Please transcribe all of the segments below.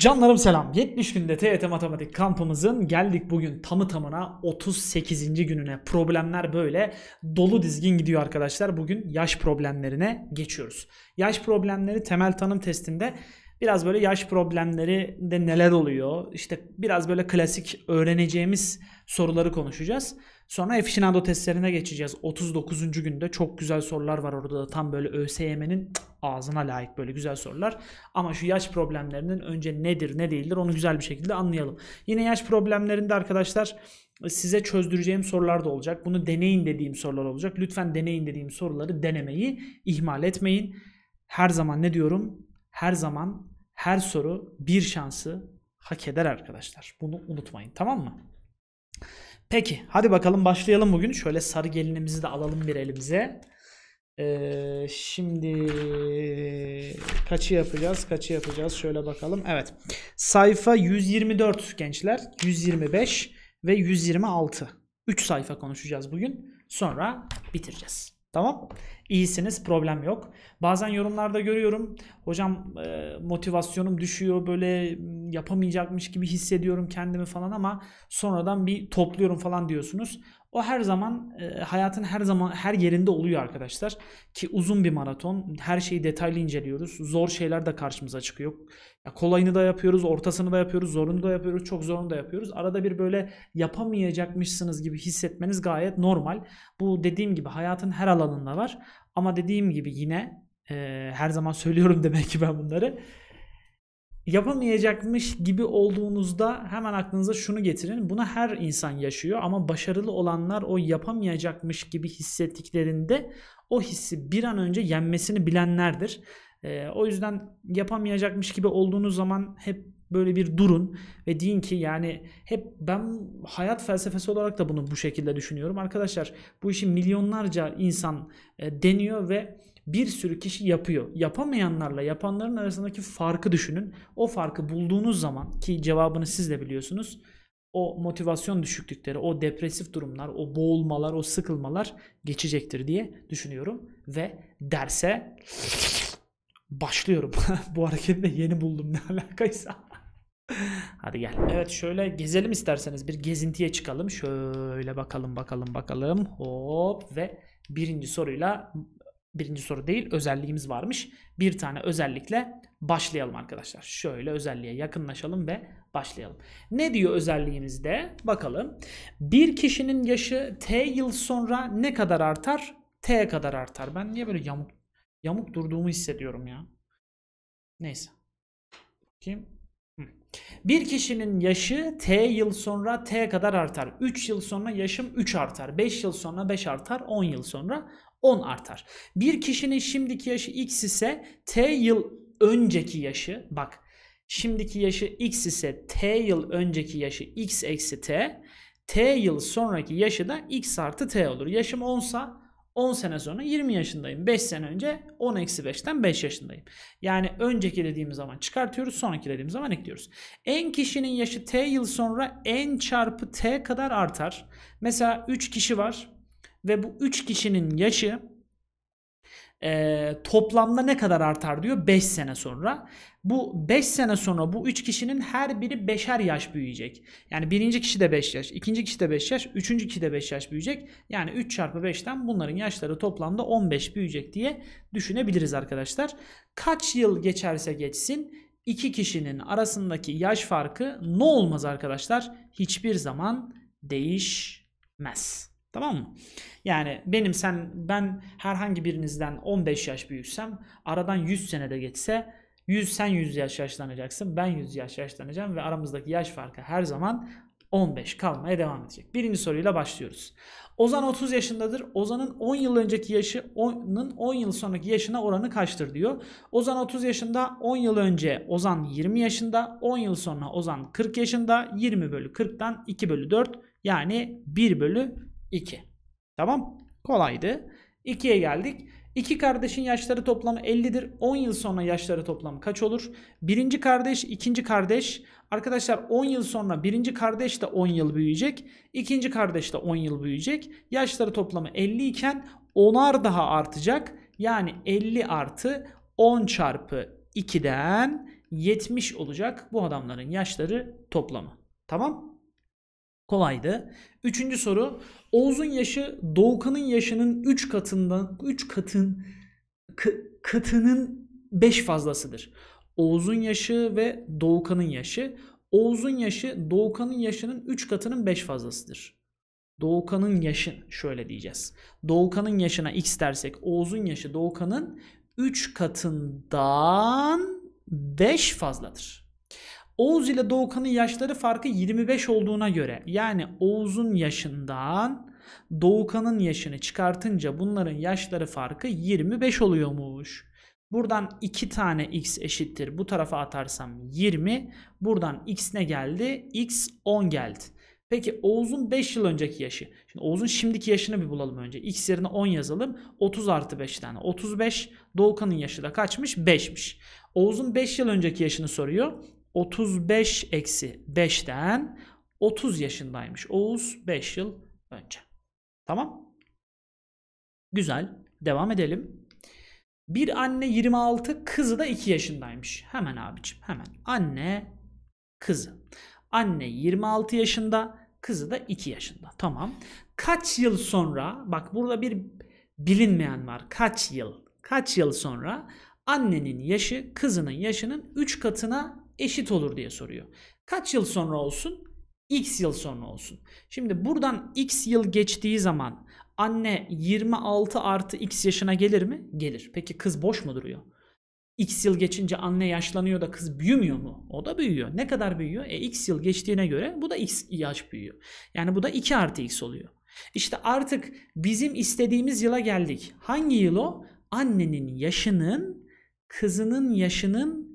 Canlarım selam. 70 günde TYT Matematik kampımızın geldik bugün tamı tamına 38. gününe. Problemler böyle dolu dizgin gidiyor arkadaşlar. Bugün yaş problemlerine geçiyoruz. Yaş problemleri temel tanım testinde Biraz böyle yaş problemleri de neler oluyor? İşte biraz böyle klasik öğreneceğimiz soruları konuşacağız. Sonra aficionado testlerine geçeceğiz. 39. günde çok güzel sorular var orada da tam böyle ÖSYM'nin ağzına layık böyle güzel sorular. Ama şu yaş problemlerinin önce nedir ne değildir onu güzel bir şekilde anlayalım. Yine yaş problemlerinde arkadaşlar size çözdüreceğim sorular da olacak. Bunu deneyin dediğim sorular olacak. Lütfen deneyin dediğim soruları denemeyi ihmal etmeyin. Her zaman ne diyorum? Her zaman her soru bir şansı hak eder arkadaşlar. Bunu unutmayın tamam mı? Peki hadi bakalım başlayalım bugün. Şöyle sarı gelinimizi de alalım bir elimize. Ee, şimdi kaçı yapacağız? Kaçı yapacağız? Şöyle bakalım. Evet. Sayfa 124 gençler. 125 ve 126. 3 sayfa konuşacağız bugün. Sonra bitireceğiz. Tamam. İyisiniz problem yok. Bazen yorumlarda görüyorum. Hocam e, motivasyonum düşüyor böyle yapamayacakmış gibi hissediyorum kendimi falan ama sonradan bir topluyorum falan diyorsunuz. O her zaman e, hayatın her zaman her yerinde oluyor arkadaşlar. Ki uzun bir maraton. Her şeyi detaylı inceliyoruz. Zor şeyler de karşımıza çıkıyor. Ya kolayını da yapıyoruz, ortasını da yapıyoruz, zorunu da yapıyoruz, çok zorunu da yapıyoruz. Arada bir böyle yapamayacakmışsınız gibi hissetmeniz gayet normal. Bu dediğim gibi hayatın her alanında var. Ama dediğim gibi yine e, her zaman söylüyorum demek ki ben bunları yapamayacakmış gibi olduğunuzda hemen aklınıza şunu getirin. Buna her insan yaşıyor ama başarılı olanlar o yapamayacakmış gibi hissettiklerinde o hissi bir an önce yenmesini bilenlerdir. E, o yüzden yapamayacakmış gibi olduğunuz zaman hep böyle bir durun ve deyin ki yani hep ben hayat felsefesi olarak da bunu bu şekilde düşünüyorum. Arkadaşlar bu işi milyonlarca insan e, deniyor ve bir sürü kişi yapıyor. Yapamayanlarla yapanların arasındaki farkı düşünün. O farkı bulduğunuz zaman ki cevabını siz de biliyorsunuz. O motivasyon düşüklükleri, o depresif durumlar, o boğulmalar, o sıkılmalar geçecektir diye düşünüyorum. Ve derse başlıyorum. Bu hareketi de yeni buldum ne alakaysa. Hadi gel. Evet şöyle gezelim isterseniz. Bir gezintiye çıkalım. Şöyle bakalım bakalım bakalım. Hop ve birinci soruyla birinci soru değil özelliğimiz varmış. Bir tane özellikle başlayalım arkadaşlar. Şöyle özelliğe yakınlaşalım ve başlayalım. Ne diyor özelliğimizde? Bakalım. Bir kişinin yaşı t yıl sonra ne kadar artar? T kadar artar. Ben niye böyle yamuk yamuk durduğumu hissediyorum ya. Neyse. Kim? Bir kişinin yaşı t yıl sonra t kadar artar. 3 yıl sonra yaşım 3 artar. 5 yıl sonra 5 artar. 10 yıl sonra 10 artar. Bir kişinin şimdiki yaşı x ise t yıl önceki yaşı bak şimdiki yaşı x ise t yıl önceki yaşı x eksi t t yıl sonraki yaşı da x artı t olur. Yaşım 10sa, 10 sene sonra 20 yaşındayım. 5 sene önce 10 eksi 5'ten 5 yaşındayım. Yani önceki dediğim zaman çıkartıyoruz. Sonraki dediğim zaman ekliyoruz. En kişinin yaşı t yıl sonra n çarpı t kadar artar. Mesela 3 kişi var. Ve bu 3 kişinin yaşı e, toplamda ne kadar artar diyor 5 sene sonra. Bu 5 sene sonra bu 3 kişinin her biri 5'er yaş büyüyecek. Yani birinci kişi de 5 yaş, ikinci kişi de 5 yaş, üçüncü kişi de 5 yaş büyüyecek. Yani 3 çarpı 5'ten bunların yaşları toplamda 15 büyüyecek diye düşünebiliriz arkadaşlar. Kaç yıl geçerse geçsin iki kişinin arasındaki yaş farkı ne olmaz arkadaşlar? Hiçbir zaman değişmez. Tamam mı? Yani benim sen ben herhangi birinizden 15 yaş büyüksem aradan 100 sene de geçse 100 sen 100 yaş yaşlanacaksın ben 100 yaş yaşlanacağım ve aramızdaki yaş farkı her zaman 15 kalmaya devam edecek. Birinci soruyla başlıyoruz. Ozan 30 yaşındadır. Ozan'ın 10 yıl önceki yaşı, onun 10 yıl sonraki yaşına oranı kaçtır diyor. Ozan 30 yaşında, 10 yıl önce Ozan 20 yaşında, 10 yıl sonra Ozan 40 yaşında. 20 bölü 40'tan 2 bölü 4 yani 1 bölü 2. Tamam. Kolaydı. 2'ye geldik. İki kardeşin yaşları toplamı 50'dir. 10 yıl sonra yaşları toplamı kaç olur? Birinci kardeş, ikinci kardeş. Arkadaşlar 10 yıl sonra birinci kardeş de 10 yıl büyüyecek. ikinci kardeş de 10 yıl büyüyecek. Yaşları toplamı 50 iken 10'ar daha artacak. Yani 50 artı 10 çarpı 2'den 70 olacak bu adamların yaşları toplamı. Tamam? Kolaydı. Üçüncü soru Oğuz'un yaşı Doğukan'ın yaşının 3 katından 3 katın katının 5 fazlasıdır. Oğuz'un yaşı ve Doğukan'ın yaşı. Oğuz'un yaşı Doğukan'ın yaşının 3 katının 5 fazlasıdır. Doğukan'ın yaşı şöyle diyeceğiz. Doğukan'ın yaşına x dersek Oğuz'un yaşı Doğukan'ın 3 katından 5 fazladır. Oğuz ile Doğukan'ın yaşları farkı 25 olduğuna göre yani Oğuz'un yaşından Doğukan'ın yaşını çıkartınca bunların yaşları farkı 25 oluyormuş. Buradan 2 tane x eşittir. Bu tarafa atarsam 20. Buradan x ne geldi? x 10 geldi. Peki Oğuz'un 5 yıl önceki yaşı. Şimdi Oğuz'un şimdiki yaşını bir bulalım önce. X yerine 10 yazalım. 30 artı 5 5'ten 35. Doğukan'ın yaşı da kaçmış? 5'miş. Oğuz'un 5 yıl önceki yaşını soruyor. 35 eksi 5'ten 30 yaşındaymış. Oğuz 5 yıl önce. Tamam. Güzel. Devam edelim. Bir anne 26, kızı da 2 yaşındaymış. Hemen abicim hemen. Anne, kızı. Anne 26 yaşında, kızı da 2 yaşında. Tamam. Kaç yıl sonra, bak burada bir bilinmeyen var. Kaç yıl? Kaç yıl sonra annenin yaşı kızının yaşının 3 katına eşit olur diye soruyor. Kaç yıl sonra olsun? X yıl sonra olsun. Şimdi buradan X yıl geçtiği zaman anne 26 artı X yaşına gelir mi? Gelir. Peki kız boş mu duruyor? X yıl geçince anne yaşlanıyor da kız büyümüyor mu? O da büyüyor. Ne kadar büyüyor? E X yıl geçtiğine göre bu da X yaş büyüyor. Yani bu da 2 artı X oluyor. İşte artık bizim istediğimiz yıla geldik. Hangi yıl o? Annenin yaşının kızının yaşının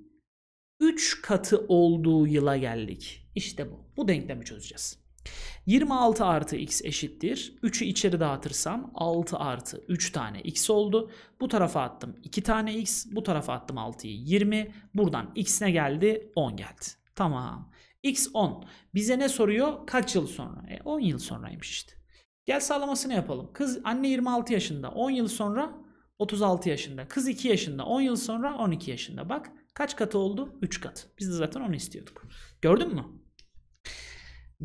3 katı olduğu yıla geldik. İşte bu. Bu denklemi çözeceğiz. 26 artı x eşittir. 3'ü içeri dağıtırsam 6 artı 3 tane x oldu. Bu tarafa attım 2 tane x. Bu tarafa attım 6'yı 20. Buradan x ne geldi? 10 geldi. Tamam. x 10. Bize ne soruyor? Kaç yıl sonra? E, 10 yıl sonraymış işte. Gel sağlamasını yapalım. Kız anne 26 yaşında. 10 yıl sonra 36 yaşında. Kız 2 yaşında. 10 yıl sonra 12 yaşında. Bak Kaç katı oldu? 3 kat. Biz de zaten onu istiyorduk. Gördün mü?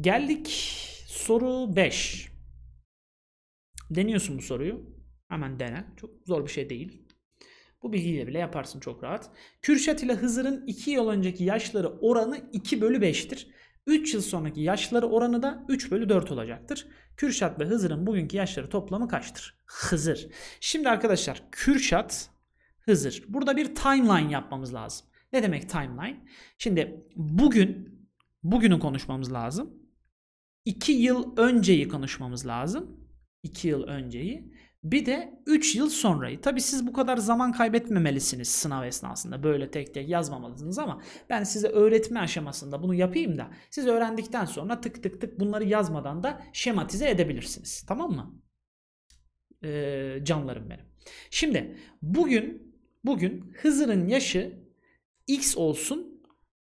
Geldik soru 5. Deniyorsun bu soruyu. Hemen dene. Çok zor bir şey değil. Bu bilgiyle bile yaparsın çok rahat. Kürşat ile Hızır'ın 2 yıl önceki yaşları oranı 2 bölü 5'tir. 3 yıl sonraki yaşları oranı da 3 bölü 4 olacaktır. Kürşat ve Hızır'ın bugünkü yaşları toplamı kaçtır? Hızır. Şimdi arkadaşlar Kürşat Hızır. Burada bir timeline yapmamız lazım. Ne demek timeline? Şimdi bugün, bugünü konuşmamız lazım. 2 yıl önceyi konuşmamız lazım. 2 yıl önceyi. Bir de 3 yıl sonrayı. Tabi siz bu kadar zaman kaybetmemelisiniz sınav esnasında. Böyle tek tek yazmamalısınız ama ben size öğretme aşamasında bunu yapayım da siz öğrendikten sonra tık tık tık bunları yazmadan da şematize edebilirsiniz. Tamam mı? Ee, canlarım benim. Şimdi bugün Bugün Hızır'ın yaşı X olsun.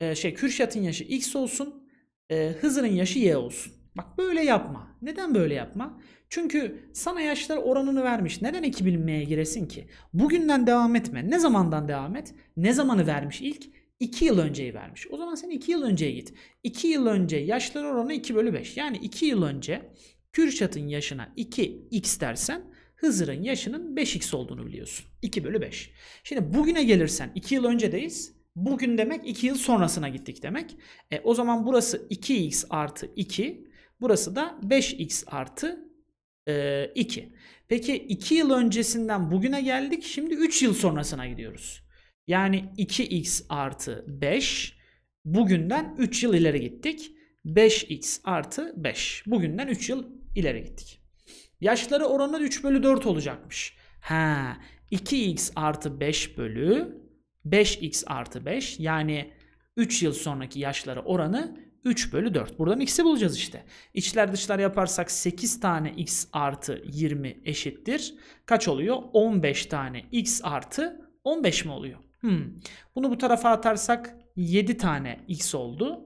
E, şey Kürşat'ın yaşı X olsun. E, Hızır'ın yaşı Y olsun. Bak böyle yapma. Neden böyle yapma? Çünkü sana yaşlar oranını vermiş. Neden 2000'liğe giresin ki? Bugünden devam etme. Ne zamandan devam et? Ne zamanı vermiş ilk? 2 yıl önceyi vermiş. O zaman sen 2 yıl önceye git. 2 yıl önce yaşlar oranı 2 bölü 5. Yani 2 yıl önce Kürşat'ın yaşına 2x dersen Hızır'ın yaşının 5x olduğunu biliyorsun. 2 bölü 5. Şimdi bugüne gelirsen 2 yıl öncedeyiz. Bugün demek 2 yıl sonrasına gittik demek. E, o zaman burası 2x artı 2. Burası da 5x artı e, 2. Peki 2 yıl öncesinden bugüne geldik. Şimdi 3 yıl sonrasına gidiyoruz. Yani 2x artı 5. Bugünden 3 yıl ileri gittik. 5x artı 5. Bugünden 3 yıl ileri gittik. Yaşları oranı 3 bölü 4 olacakmış. Ha, 2x artı 5 bölü 5x artı 5 yani 3 yıl sonraki yaşları oranı 3 bölü 4. Buradan x'i bulacağız işte. İçler dışlar yaparsak 8 tane x artı 20 eşittir. Kaç oluyor? 15 tane x artı 15 mi oluyor? Hmm. Bunu bu tarafa atarsak 7 tane x oldu.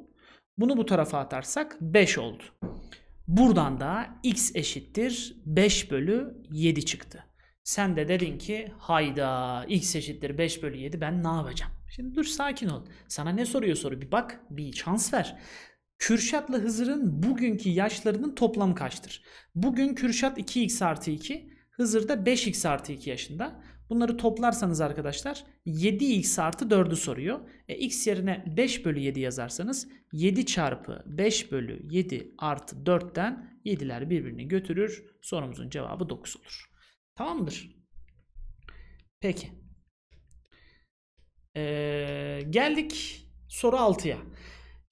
Bunu bu tarafa atarsak 5 oldu. Buradan da x eşittir 5 bölü 7 çıktı. Sen de dedin ki hayda x eşittir 5 bölü 7 ben ne yapacağım? Şimdi dur sakin ol. Sana ne soruyor soru bir bak bir şans ver. Kürşat'la Hızır'ın bugünkü yaşlarının toplamı kaçtır? Bugün Kürşat 2x artı 2, Hızır da 5x artı 2 yaşında. Bunları toplarsanız arkadaşlar 7x artı 4'ü soruyor. E, x yerine 5 bölü 7 yazarsanız 7 çarpı 5 bölü 7 artı 4'ten 7'ler birbirini götürür. Sorumuzun cevabı 9 olur. Tamamdır. Peki. Ee, geldik soru 6'ya.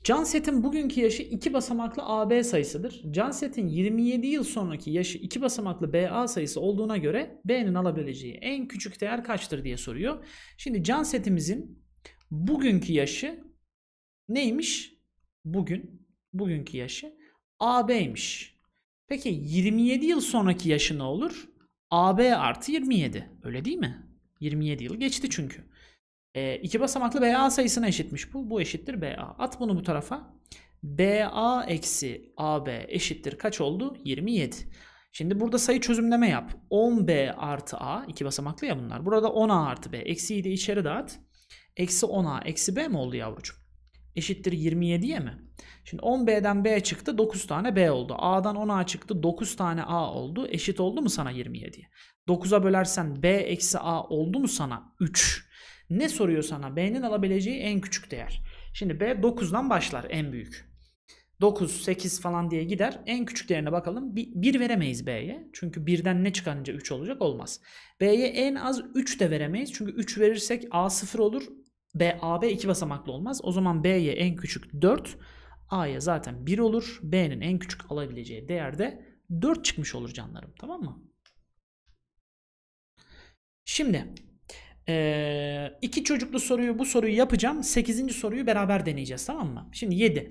Canset'in bugünkü yaşı iki basamaklı AB sayısıdır. Canset'in 27 yıl sonraki yaşı iki basamaklı BA sayısı olduğuna göre B'nin alabileceği en küçük değer kaçtır diye soruyor. Şimdi Canset'imizin bugünkü yaşı neymiş? Bugün, bugünkü yaşı AB'ymiş. Peki 27 yıl sonraki yaşı ne olur? AB artı 27. Öyle değil mi? 27 yıl geçti çünkü. E, iki basamaklı BA sayısına eşitmiş bu. Bu eşittir BA. At bunu bu tarafa. BA eksi AB eşittir kaç oldu? 27. Şimdi burada sayı çözümleme yap. 10B artı A. iki basamaklı ya bunlar. Burada 10A artı B. Eksiyi de içeri dağıt. Eksi 10A eksi B mi oldu yavrucuğum? Eşittir 27'ye mi? Şimdi 10B'den B çıktı 9 tane B oldu. A'dan 10A çıktı 9 tane A oldu. Eşit oldu mu sana 27'ye? 9'a bölersen B eksi A oldu mu sana? 3. Ne soruyor sana? B'nin alabileceği en küçük değer. Şimdi B 9'dan başlar en büyük. 9, 8 falan diye gider. En küçük değerine bakalım. 1 veremeyiz B'ye. Çünkü 1'den ne çıkarınca 3 olacak olmaz. B'ye en az 3 de veremeyiz. Çünkü 3 verirsek A 0 olur. B, A, B 2 basamaklı olmaz. O zaman B'ye en küçük 4. A'ya zaten 1 olur. B'nin en küçük alabileceği değerde de 4 çıkmış olur canlarım. Tamam mı? Şimdi ee, iki çocuklu soruyu bu soruyu yapacağım. Sekizinci soruyu beraber deneyeceğiz tamam mı? Şimdi yedi.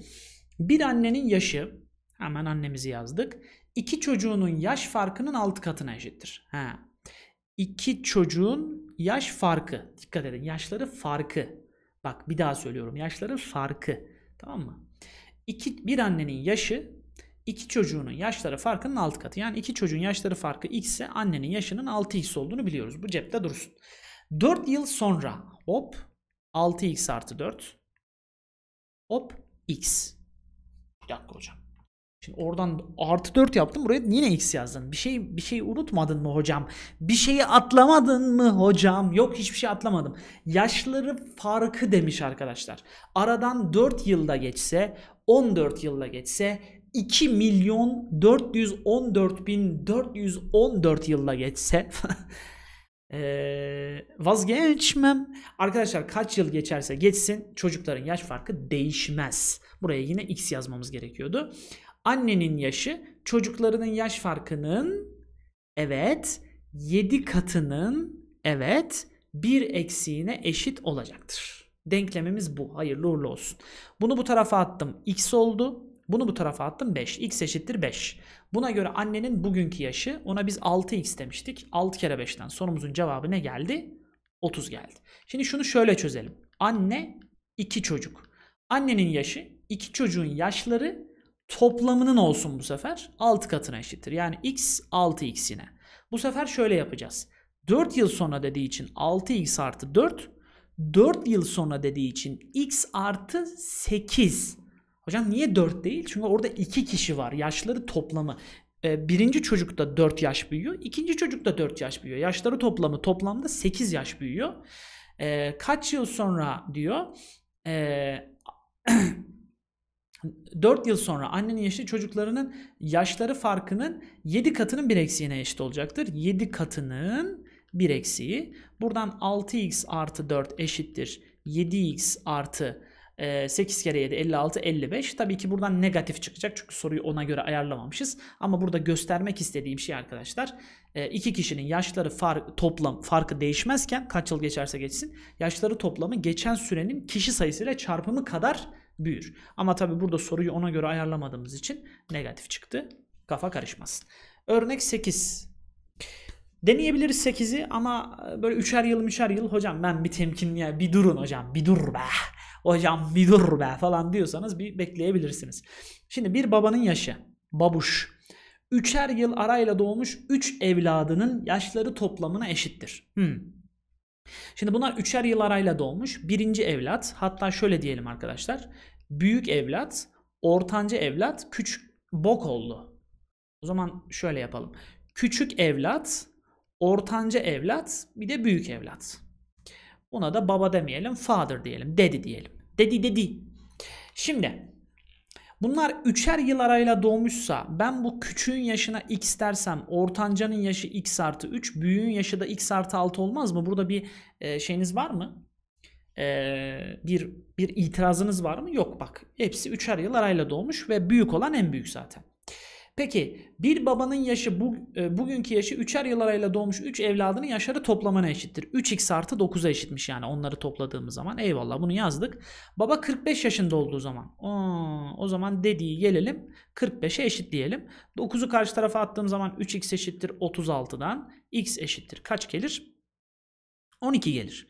Bir annenin yaşı hemen annemizi yazdık. İki çocuğunun yaş farkının alt katına eşittir. Ha. İki çocuğun yaş farkı. Dikkat edin yaşları farkı. Bak bir daha söylüyorum yaşları farkı. Tamam mı? İki, bir annenin yaşı iki çocuğunun yaşları farkının alt katı. Yani iki çocuğun yaşları farkı x ise annenin yaşının 6x olduğunu biliyoruz. Bu cepte dursun. 4 yıl sonra hop 6x artı 4 hop x. Bir dakika hocam. Şimdi oradan artı 4 yaptım. Buraya yine x yazdın. Bir şey bir şey unutmadın mı hocam? Bir şeyi atlamadın mı hocam? Yok hiçbir şey atlamadım. Yaşları farkı demiş arkadaşlar. Aradan 4 yılda geçse, 14 yılda geçse 2 milyon 414 bin 414 yılda geçse Ee, vazgeçmem. Arkadaşlar kaç yıl geçerse geçsin çocukların yaş farkı değişmez. Buraya yine x yazmamız gerekiyordu. Annenin yaşı çocuklarının yaş farkının evet 7 katının evet bir eksiğine eşit olacaktır. Denklemimiz bu. Hayırlı uğurlu olsun. Bunu bu tarafa attım. X oldu. Bunu bu tarafa attım 5. X eşittir 5. Buna göre annenin bugünkü yaşı ona biz 6x demiştik. 6 kere 5'ten sorumuzun cevabı ne geldi? 30 geldi. Şimdi şunu şöyle çözelim. Anne 2 çocuk. Annenin yaşı 2 çocuğun yaşları toplamının olsun bu sefer 6 katına eşittir. Yani x 6x yine. Bu sefer şöyle yapacağız. 4 yıl sonra dediği için 6x artı 4. 4 yıl sonra dediği için x artı 8. Hocam niye 4 değil? Çünkü orada 2 kişi var. Yaşları toplamı. Ee, birinci çocukta 4 yaş büyüyor. ikinci çocukta 4 yaş büyüyor. Yaşları toplamı toplamda 8 yaş büyüyor. Ee, kaç yıl sonra diyor. 4 ee, yıl sonra annenin yaşı çocuklarının yaşları farkının 7 katının bir eksiğine eşit olacaktır. 7 katının bir eksiği. Buradan 6x artı 4 eşittir. 7x artı 8 kere 7 56 55 tabii ki buradan negatif çıkacak çünkü soruyu ona göre ayarlamamışız ama burada göstermek istediğim şey arkadaşlar iki kişinin yaşları far, toplam farkı değişmezken kaç yıl geçerse geçsin yaşları toplamı geçen sürenin kişi sayısıyla çarpımı kadar büyür ama tabii burada soruyu ona göre ayarlamadığımız için negatif çıktı kafa karışmasın örnek 8 Deneyebiliriz 8'i ama böyle üçer yıl üçer yıl hocam ben bir temkinli ya bir durun hocam bir dur be hocam bir dur be falan diyorsanız bir bekleyebilirsiniz. Şimdi bir babanın yaşı babuş. Üçer yıl arayla doğmuş üç evladının yaşları toplamına eşittir. Hmm. Şimdi bunlar üçer yıl arayla doğmuş. Birinci evlat hatta şöyle diyelim arkadaşlar. Büyük evlat, ortanca evlat, küçük bok oldu. O zaman şöyle yapalım. Küçük evlat, ortanca evlat, bir de büyük evlat. Buna da baba demeyelim, father diyelim, dedi diyelim. Dedi dedi. Şimdi bunlar üçer yıl arayla doğmuşsa ben bu küçüğün yaşına x dersem ortancanın yaşı x artı 3 büyüğün yaşı da x artı 6 olmaz mı? Burada bir e, şeyiniz var mı? Ee, bir bir itirazınız var mı? Yok bak. Hepsi üçer yıl arayla doğmuş ve büyük olan en büyük zaten. Peki bir babanın yaşı bu, e, bugünkü yaşı 3'er yıl arayla doğmuş 3 evladının yaşları toplamına eşittir. 3x artı 9'a eşitmiş yani onları topladığımız zaman. Eyvallah bunu yazdık. Baba 45 yaşında olduğu zaman. Oo, o zaman dediği gelelim 45'e eşitleyelim. 9'u karşı tarafa attığım zaman 3x eşittir 36'dan. x eşittir kaç gelir? 12 gelir.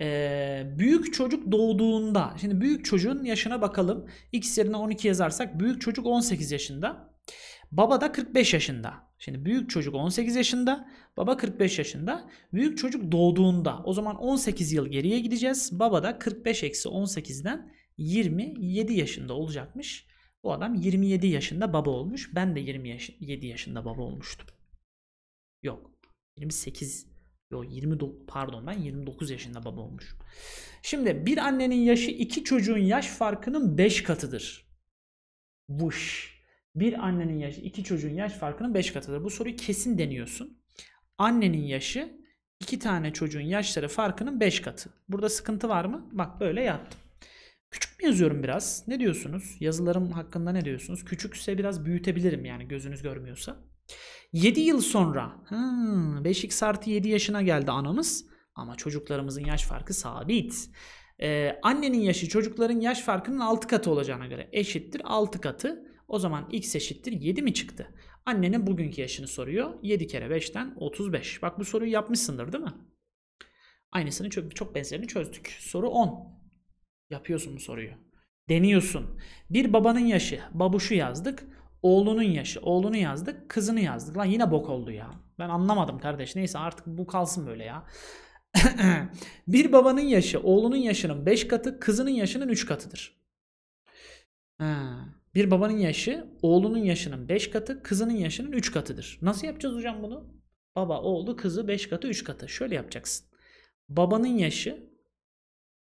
Ee, büyük çocuk doğduğunda şimdi büyük çocuğun yaşına bakalım. X yerine 12 yazarsak büyük çocuk 18 yaşında. Baba da 45 yaşında. Şimdi büyük çocuk 18 yaşında, baba 45 yaşında. Büyük çocuk doğduğunda o zaman 18 yıl geriye gideceğiz. Baba da 45 eksi 18'den 27 yaşında olacakmış. Bu adam 27 yaşında baba olmuş. Ben de 27 yaşında baba olmuştum. Yok. 28 Yo 29. pardon ben 29 yaşında baba olmuşum. Şimdi bir annenin yaşı iki çocuğun yaş farkının 5 katıdır. Vuş. Bir annenin yaşı, iki çocuğun yaş farkının 5 katıdır. Bu soruyu kesin deniyorsun. Annenin yaşı, iki tane çocuğun yaşları farkının 5 katı. Burada sıkıntı var mı? Bak böyle yaptım. Küçük mü yazıyorum biraz? Ne diyorsunuz? Yazılarım hakkında ne diyorsunuz? Küçükse biraz büyütebilirim yani gözünüz görmüyorsa. 7 yıl sonra hmm, 5x artı 7 yaşına geldi anamız. Ama çocuklarımızın yaş farkı sabit. Ee, annenin yaşı çocukların yaş farkının 6 katı olacağına göre eşittir 6 katı. O zaman x eşittir 7 mi çıktı? Annenin bugünkü yaşını soruyor. 7 kere 5'ten 35. Bak bu soruyu yapmışsındır değil mi? Aynısını çok, çok benzerini çözdük. Soru 10. Yapıyorsun bu soruyu. Deniyorsun. Bir babanın yaşı. Babuşu yazdık. Oğlunun yaşı. Oğlunu yazdık. Kızını yazdık. Lan yine bok oldu ya. Ben anlamadım kardeş. Neyse artık bu kalsın böyle ya. bir babanın yaşı oğlunun yaşının 5 katı, kızının yaşının 3 katıdır. Ha. Bir babanın yaşı oğlunun yaşının 5 katı, kızının yaşının 3 katıdır. Nasıl yapacağız hocam bunu? Baba, oğlu, kızı 5 katı, 3 katı. Şöyle yapacaksın. Babanın yaşı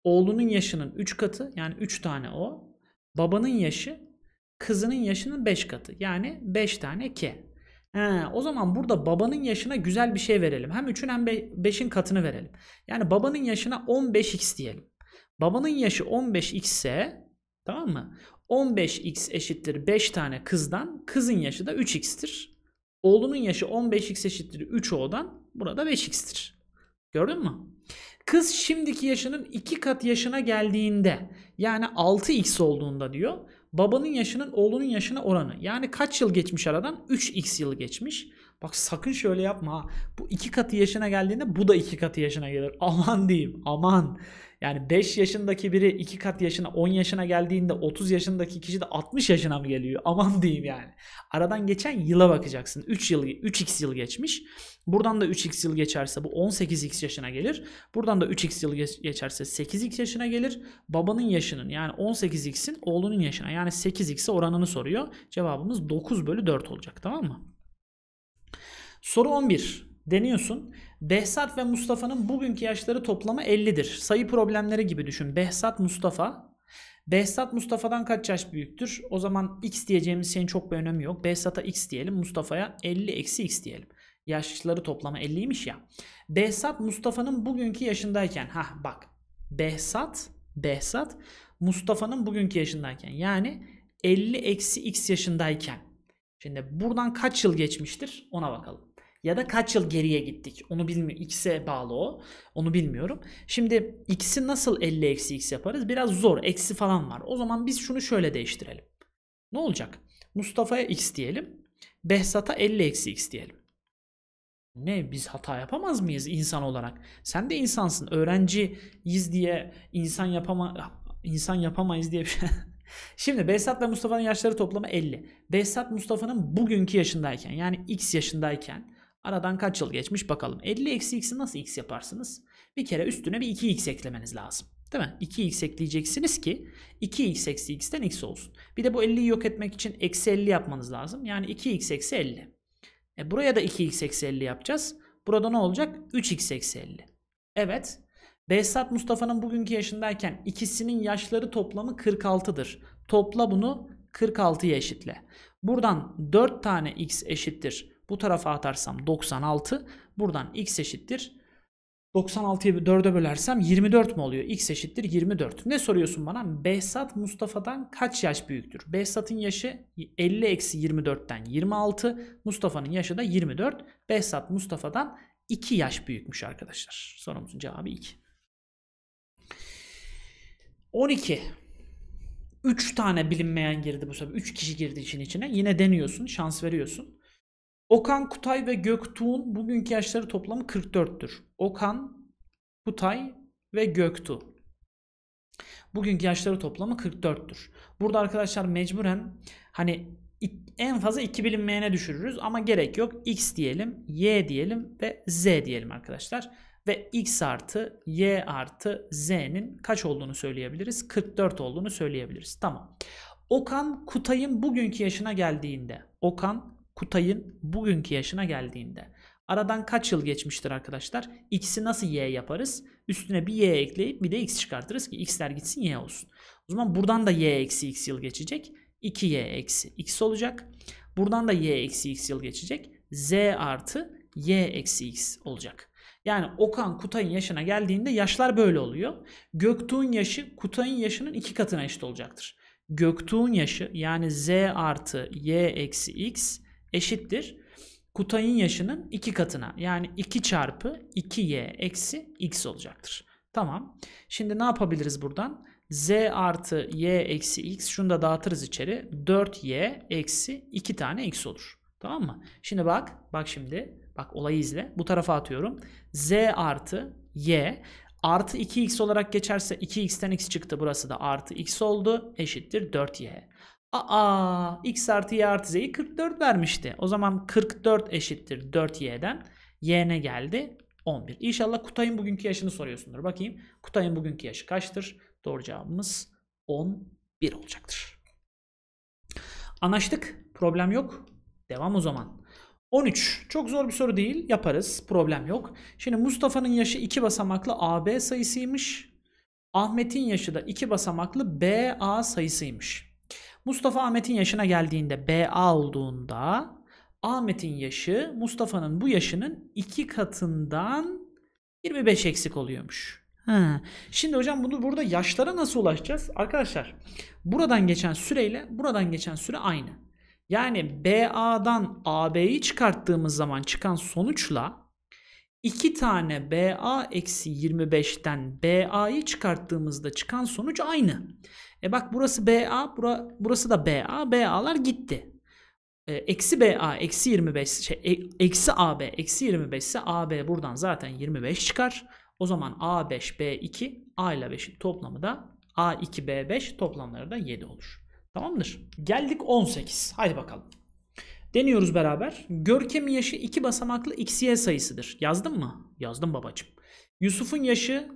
oğlunun yaşının 3 katı yani 3 tane o. Babanın yaşı kızının yaşının 5 katı yani 5 tane k. He, o zaman burada babanın yaşına güzel bir şey verelim. Hem 3'ün hem 5'in katını verelim. Yani babanın yaşına 15x diyelim. Babanın yaşı 15x ise tamam mı? 15x eşittir 5 tane kızdan kızın yaşı da 3x'tir. Oğlunun yaşı 15x eşittir 3o'dan burada 5x'tir. Gördün mü? Kız şimdiki yaşının 2 kat yaşına geldiğinde yani 6x olduğunda diyor babanın yaşının oğlunun yaşına oranı. Yani kaç yıl geçmiş aradan? 3x yıl geçmiş. Bak sakın şöyle yapma Bu iki katı yaşına geldiğinde bu da iki katı yaşına gelir. Aman diyeyim aman. Yani 5 yaşındaki biri 2 kat yaşına 10 yaşına geldiğinde 30 yaşındaki kişi de 60 yaşına mı geliyor? Aman diyeyim yani. Aradan geçen yıla bakacaksın. 3 yıl 3x yıl geçmiş. Buradan da 3x yıl geçerse bu 18x yaşına gelir. Buradan da 3x yıl geçerse 8x yaşına gelir. Babanın yaşının yani 18x'in oğlunun yaşına yani 8x'e oranını soruyor. Cevabımız 9 bölü 4 olacak tamam mı? Soru 11. Deniyorsun. Behzat ve Mustafa'nın bugünkü yaşları toplama 50'dir. Sayı problemleri gibi düşün. Behzat Mustafa. Behzat Mustafa'dan kaç yaş büyüktür? O zaman x diyeceğimiz şeyin çok bir önemi yok. Behzat'a x diyelim. Mustafa'ya 50 eksi x diyelim. Yaşları toplama 50'ymiş ya. Behzat Mustafa'nın bugünkü yaşındayken. ha bak. Behzat, Behzat Mustafa'nın bugünkü yaşındayken. Yani 50 eksi x yaşındayken. Şimdi buradan kaç yıl geçmiştir ona bakalım ya da kaç yıl geriye gittik onu bilmiyorum. X'e bağlı o. Onu bilmiyorum. Şimdi X'i nasıl 50 eksi X yaparız? Biraz zor. Eksi falan var. O zaman biz şunu şöyle değiştirelim. Ne olacak? Mustafa'ya X diyelim. Behzat'a 50 eksi X diyelim. Ne biz hata yapamaz mıyız insan olarak? Sen de insansın. Öğrenciyiz diye insan yapama insan yapamayız diye bir şey. Şimdi Behzat ve Mustafa'nın yaşları toplamı 50. Behzat Mustafa'nın bugünkü yaşındayken yani X yaşındayken Aradan kaç yıl geçmiş bakalım. 50 eksi x'i nasıl x yaparsınız? Bir kere üstüne bir 2x eklemeniz lazım. Değil mi? 2x ekleyeceksiniz ki 2x eksi x'ten x olsun. Bir de bu 50'yi yok etmek için eksi 50 yapmanız lazım. Yani 2x eksi 50. E buraya da 2x eksi 50 yapacağız. Burada ne olacak? 3x eksi 50. Evet. Behzat Mustafa'nın bugünkü yaşındayken ikisinin yaşları toplamı 46'dır. Topla bunu 46'ya eşitle. Buradan 4 tane x eşittir bu tarafa atarsam 96. Buradan x eşittir. 96'yı 4'e bölersem 24 mi oluyor? X eşittir 24. Ne soruyorsun bana? Behzat Mustafa'dan kaç yaş büyüktür? Behzat'ın yaşı 50 eksi 24'ten 26. Mustafa'nın yaşı da 24. Behzat Mustafa'dan 2 yaş büyükmüş arkadaşlar. Sorumuzun cevabı 2. 12. 3 tane bilinmeyen girdi bu sefer. 3 kişi girdi için içine. Yine deniyorsun, şans veriyorsun. Okan, Kutay ve Göktuğ'un bugünkü yaşları toplamı 44'tür. Okan, Kutay ve Göktuğ. Bugünkü yaşları toplamı 44'tür. Burada arkadaşlar mecburen hani en fazla 2 bilinmeyene düşürürüz ama gerek yok. X diyelim, Y diyelim ve Z diyelim arkadaşlar. Ve X artı Y artı Z'nin kaç olduğunu söyleyebiliriz? 44 olduğunu söyleyebiliriz. Tamam. Okan Kutay'ın bugünkü yaşına geldiğinde Okan Kutay'ın bugünkü yaşına geldiğinde. Aradan kaç yıl geçmiştir arkadaşlar? X'i nasıl y yaparız? Üstüne bir y ekleyip bir de x çıkartırız ki x'ler gitsin y olsun. O zaman buradan da y eksi x yıl geçecek. 2y eksi x olacak. Buradan da y eksi x yıl geçecek. z artı y eksi x olacak. Yani Okan Kutay'ın yaşına geldiğinde yaşlar böyle oluyor. Göktuğ'un yaşı Kutay'ın yaşının iki katına eşit olacaktır. Göktuğ'un yaşı yani z artı y eksi x eşittir Kutay'ın yaşının 2 katına yani 2 çarpı 2y eksi x olacaktır. Tamam. Şimdi ne yapabiliriz buradan? z artı y eksi x şunu da dağıtırız içeri. 4y eksi 2 tane x olur. Tamam mı? Şimdi bak. Bak şimdi. Bak olayı izle. Bu tarafa atıyorum. z artı y artı 2x olarak geçerse 2x'ten x çıktı. Burası da artı x oldu. Eşittir 4y. Aa x artı y artı z'yi 44 vermişti. O zaman 44 eşittir 4y'den. y'ne geldi? 11. İnşallah Kutay'ın bugünkü yaşını soruyorsundur. Bakayım Kutay'ın bugünkü yaşı kaçtır? Doğru cevabımız 11 olacaktır. Anlaştık. Problem yok. Devam o zaman. 13. Çok zor bir soru değil. Yaparız. Problem yok. Şimdi Mustafa'nın yaşı 2 basamaklı AB sayısıymış. Ahmet'in yaşı da 2 basamaklı BA sayısıymış. Mustafa Ahmet'in yaşına geldiğinde BA olduğunda Ahmet'in yaşı Mustafa'nın bu yaşının iki katından 25 eksik oluyormuş. Ha. Şimdi hocam bunu burada yaşlara nasıl ulaşacağız? Arkadaşlar buradan geçen süreyle buradan geçen süre aynı. Yani BA'dan AB'yi çıkarttığımız zaman çıkan sonuçla 2 tane BA eksi 25'ten BA'yı çıkarttığımızda çıkan sonuç aynı. E bak burası BA, bura, burası da BA. BA'lar gitti. E, eksi BA, eksi 25, şey, e, eksi AB, eksi 25 ise AB buradan zaten 25 çıkar. O zaman A5, B2, A ile 5'in toplamı da A2, B5 toplamları da 7 olur. Tamamdır. Geldik 18. Haydi bakalım. Deniyoruz beraber. Görkem'in yaşı 2 basamaklı xy sayısıdır. Yazdın mı? Yazdım babacım. Yusuf'un yaşı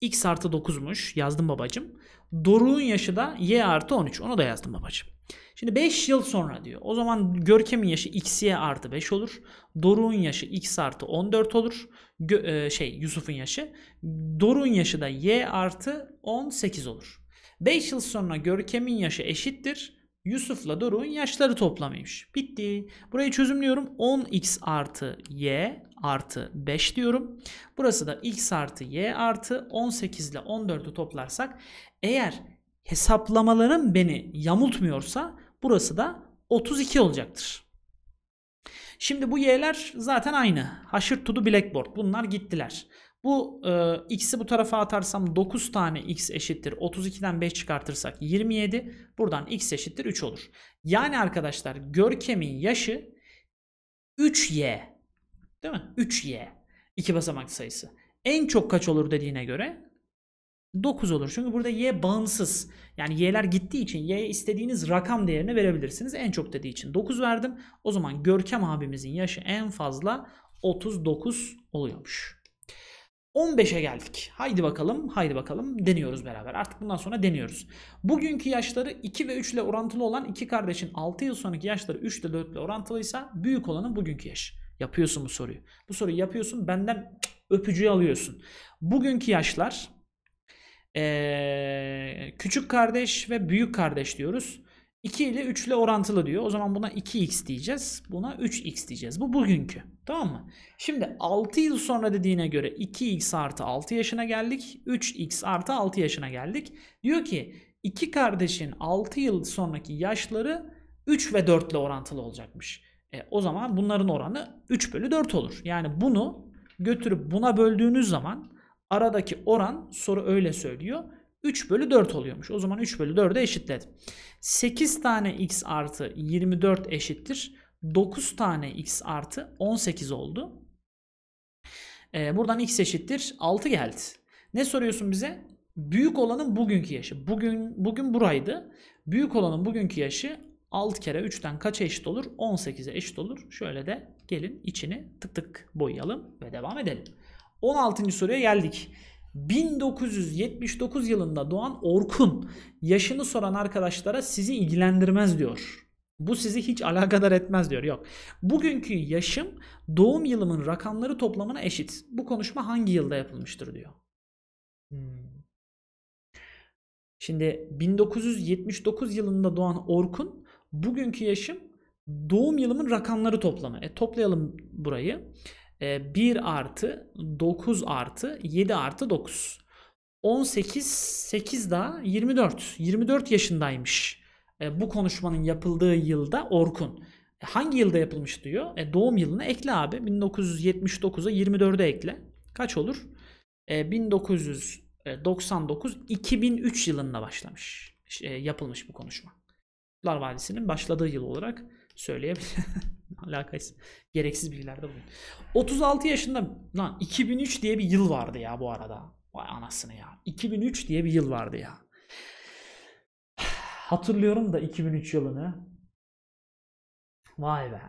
x artı 9'muş. Yazdım babacım. Doruk'un yaşı da y artı 13. Onu da yazdım babacığım. Şimdi 5 yıl sonra diyor. O zaman Görkem'in yaşı x'ye artı 5 olur. Doruk'un yaşı x artı 14 olur. Gö- e, şey Yusuf'un yaşı. Doruk'un yaşı da y artı 18 olur. 5 yıl sonra Görkem'in yaşı eşittir. Yusuf'la Doruk'un yaşları toplamıymış. Bitti. Burayı çözümlüyorum. 10x artı y artı 5 diyorum. Burası da x artı y artı 18 ile 14'ü toplarsak eğer hesaplamalarım beni yamultmuyorsa burası da 32 olacaktır. Şimdi bu y'ler zaten aynı. Haşır to the blackboard. Bunlar gittiler. Bu e, x'i bu tarafa atarsam 9 tane x eşittir. 32'den 5 çıkartırsak 27. Buradan x eşittir 3 olur. Yani arkadaşlar görkemin yaşı 3y. Değil mi? 3y. İki basamak sayısı. En çok kaç olur dediğine göre 9 olur. Çünkü burada y bağımsız. Yani y'ler gittiği için y'ye istediğiniz rakam değerini verebilirsiniz. En çok dediği için 9 verdim. O zaman Görkem abimizin yaşı en fazla 39 oluyormuş. 15'e geldik. Haydi bakalım, haydi bakalım deniyoruz beraber. Artık bundan sonra deniyoruz. Bugünkü yaşları 2 ve 3 ile orantılı olan iki kardeşin 6 yıl sonraki yaşları 3 ile 4 ile orantılıysa büyük olanın bugünkü yaşı. Yapıyorsun bu soruyu. Bu soruyu yapıyorsun benden öpücüğü alıyorsun. Bugünkü yaşlar ee, küçük kardeş ve büyük kardeş diyoruz. 2 ile 3 ile orantılı diyor. O zaman buna 2x diyeceğiz. Buna 3x diyeceğiz. Bu bugünkü. Tamam mı? Şimdi 6 yıl sonra dediğine göre 2x artı 6 yaşına geldik. 3x artı 6 yaşına geldik. Diyor ki iki kardeşin 6 yıl sonraki yaşları 3 ve 4 ile orantılı olacakmış. E, o zaman bunların oranı 3 bölü 4 olur. Yani bunu götürüp buna böldüğünüz zaman Aradaki oran soru öyle söylüyor. 3 bölü 4 oluyormuş. O zaman 3 bölü 4'ü eşitledim. 8 tane x artı 24 eşittir. 9 tane x artı 18 oldu. Ee, buradan x eşittir 6 geldi. Ne soruyorsun bize? Büyük olanın bugünkü yaşı. Bugün bugün buraydı. Büyük olanın bugünkü yaşı 6 kere 3'ten kaça eşit olur? 18'e eşit olur. Şöyle de gelin içini tık tık boyayalım ve devam edelim. 16. soruya geldik. 1979 yılında doğan Orkun yaşını soran arkadaşlara sizi ilgilendirmez diyor. Bu sizi hiç alakadar etmez diyor. Yok. Bugünkü yaşım doğum yılımın rakamları toplamına eşit. Bu konuşma hangi yılda yapılmıştır diyor. Hmm. Şimdi 1979 yılında doğan Orkun bugünkü yaşım doğum yılımın rakamları toplamı. E toplayalım burayı. 1 ee, artı 9 artı 7 artı 9. 18 8 daha 24. 24 yaşındaymış. Ee, bu konuşmanın yapıldığı yılda Orkun. E, hangi yılda yapılmış diyor. E, doğum yılını ekle abi. 1979'a 24'e ekle. Kaç olur? E, 1999 2003 yılında başlamış. E, yapılmış bu konuşma. Kurtlar Vadisi'nin başladığı yıl olarak söyleyebilirim. Alakası. Gereksiz bilgilerde bulun. 36 yaşında lan 2003 diye bir yıl vardı ya bu arada. Vay anasını ya. 2003 diye bir yıl vardı ya. Hatırlıyorum da 2003 yılını. Vay be.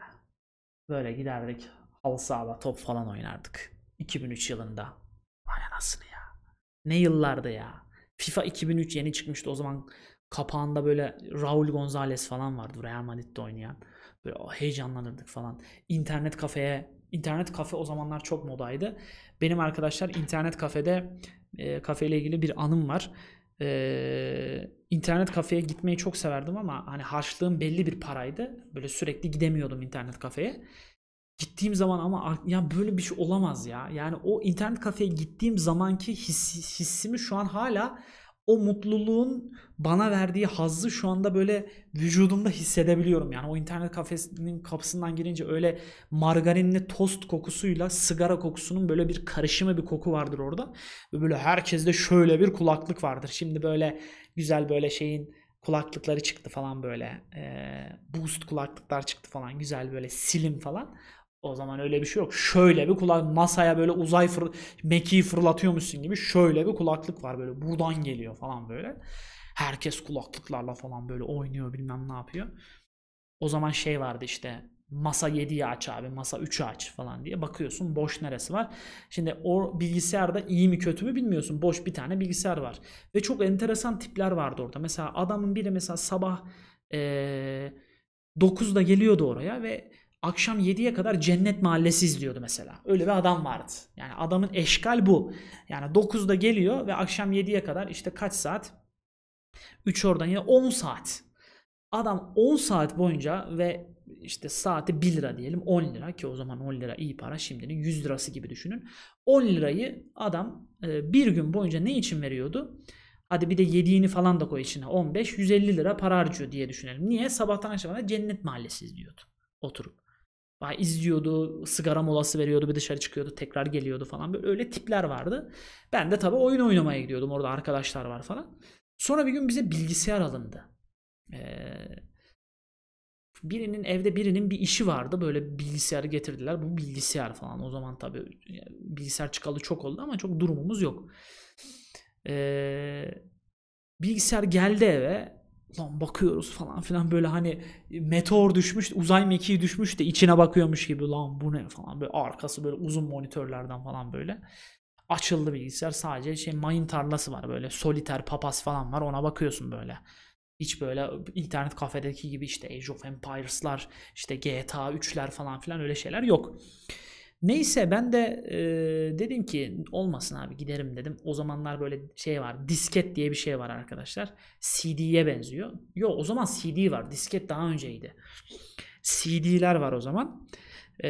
Böyle giderdik halı sahada top falan oynardık. 2003 yılında. Vay anasını ya. Ne yıllardı ya. FIFA 2003 yeni çıkmıştı. O zaman kapağında böyle Raul Gonzalez falan vardı. Real Madrid'de oynayan. Böyle heyecanlanırdık falan. İnternet kafeye, internet kafe o zamanlar çok modaydı. Benim arkadaşlar internet kafede e, kafeyle ilgili bir anım var. E, internet kafeye gitmeyi çok severdim ama hani harçlığım belli bir paraydı. Böyle sürekli gidemiyordum internet kafeye. Gittiğim zaman ama ya böyle bir şey olamaz ya. Yani o internet kafeye gittiğim zamanki his, hissimi şu an hala o mutluluğun bana verdiği hazzı şu anda böyle vücudumda hissedebiliyorum. Yani o internet kafesinin kapısından girince öyle margarinli tost kokusuyla sigara kokusunun böyle bir karışımı bir koku vardır orada. Ve böyle herkeste şöyle bir kulaklık vardır. Şimdi böyle güzel böyle şeyin kulaklıkları çıktı falan böyle. E, boost kulaklıklar çıktı falan güzel böyle slim falan. O zaman öyle bir şey yok. Şöyle bir kulak NASA'ya böyle uzay fır mekiği fırlatıyormuşsun gibi şöyle bir kulaklık var böyle buradan geliyor falan böyle. Herkes kulaklıklarla falan böyle oynuyor bilmem ne yapıyor. O zaman şey vardı işte masa 7'yi aç abi masa 3'ü aç falan diye bakıyorsun boş neresi var. Şimdi o bilgisayarda iyi mi kötü mü bilmiyorsun boş bir tane bilgisayar var. Ve çok enteresan tipler vardı orada. Mesela adamın biri mesela sabah ee, 9'da geliyordu oraya ve akşam 7'ye kadar cennet mahallesi izliyordu mesela. Öyle bir adam vardı. Yani adamın eşkal bu. Yani 9'da geliyor ve akşam 7'ye kadar işte kaç saat? 3 oradan ya 10 saat. Adam 10 saat boyunca ve işte saati 1 lira diyelim 10 lira ki o zaman 10 lira iyi para şimdinin 100 lirası gibi düşünün. 10 lirayı adam e, bir gün boyunca ne için veriyordu? Hadi bir de yediğini falan da koy içine 15 150 lira para harcıyor diye düşünelim. Niye? Sabahtan akşama cennet mahallesi izliyordu oturup. Vay izliyordu, sigara molası veriyordu, bir dışarı çıkıyordu, tekrar geliyordu falan. Böyle öyle tipler vardı. Ben de tabii oyun oynamaya gidiyordum. Orada arkadaşlar var falan. Sonra bir gün bize bilgisayar alındı. Ee, birinin evde birinin bir işi vardı. Böyle bilgisayarı getirdiler. Bu bilgisayar falan. O zaman tabi bilgisayar çıkalı çok oldu ama çok durumumuz yok. Ee, bilgisayar geldi eve lan bakıyoruz falan filan böyle hani meteor düşmüş, uzay mekiği düşmüş de içine bakıyormuş gibi lan bu ne falan böyle arkası böyle uzun monitörlerden falan böyle. Açıldı bilgisayar sadece şey mayın tarlası var böyle soliter papaz falan var ona bakıyorsun böyle. Hiç böyle internet kafedeki gibi işte Age of Empires'lar, işte GTA 3'ler falan filan öyle şeyler yok. Neyse ben de e, dedim ki olmasın abi giderim dedim. O zamanlar böyle şey var disket diye bir şey var arkadaşlar. CD'ye benziyor. Yo o zaman CD var disket daha önceydi. CD'ler var o zaman. E,